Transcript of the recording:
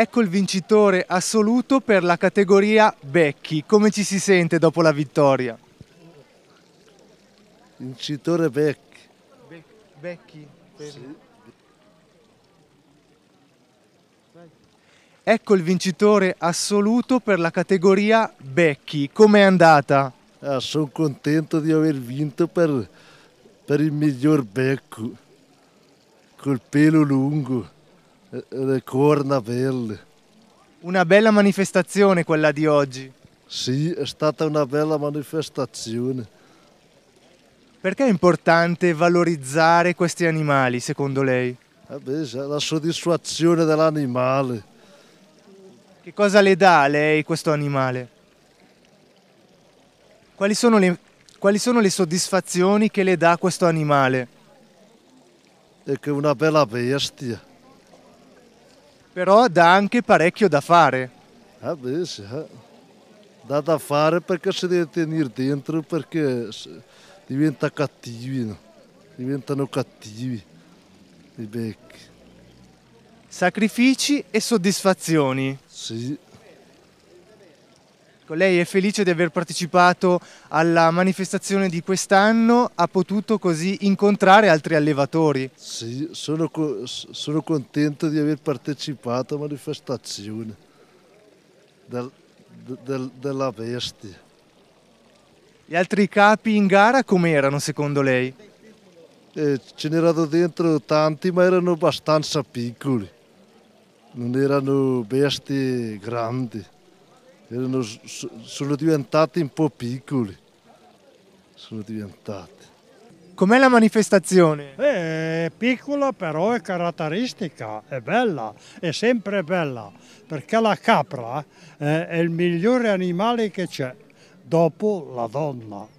Ecco il vincitore assoluto per la categoria Becchi. Come ci si sente dopo la vittoria? Vincitore Becchi. Be Becchi? Sì. Ecco il vincitore assoluto per la categoria Becchi. Com'è andata? Ah, sono contento di aver vinto per, per il miglior becco, col pelo lungo le eh, eh, corna belle. Una bella manifestazione quella di oggi. Sì, è stata una bella manifestazione. Perché è importante valorizzare questi animali, secondo lei? Eh beh, la soddisfazione dell'animale. Che cosa le dà a lei questo animale? Quali sono, le, quali sono le soddisfazioni che le dà questo animale? È che è una bella bestia. Però dà anche parecchio da fare. Ah beh, sì, eh. dà da fare perché si deve tenere dentro perché diventa cattivi, no? diventano cattivi i becchi. Sacrifici e soddisfazioni. Sì. Ecco, lei è felice di aver partecipato alla manifestazione di quest'anno, ha potuto così incontrare altri allevatori. Sì, sono, sono contento di aver partecipato alla manifestazione del, del, della bestia. Gli altri capi in gara come erano secondo lei? Eh, ce n'erano dentro tanti ma erano abbastanza piccoli, non erano bestie grandi erano, sono diventati un po' piccoli. Sono diventati. Com'è la manifestazione? Eh, è piccola però è caratteristica, è bella, è sempre bella, perché la capra eh, è il migliore animale che c'è, dopo la donna.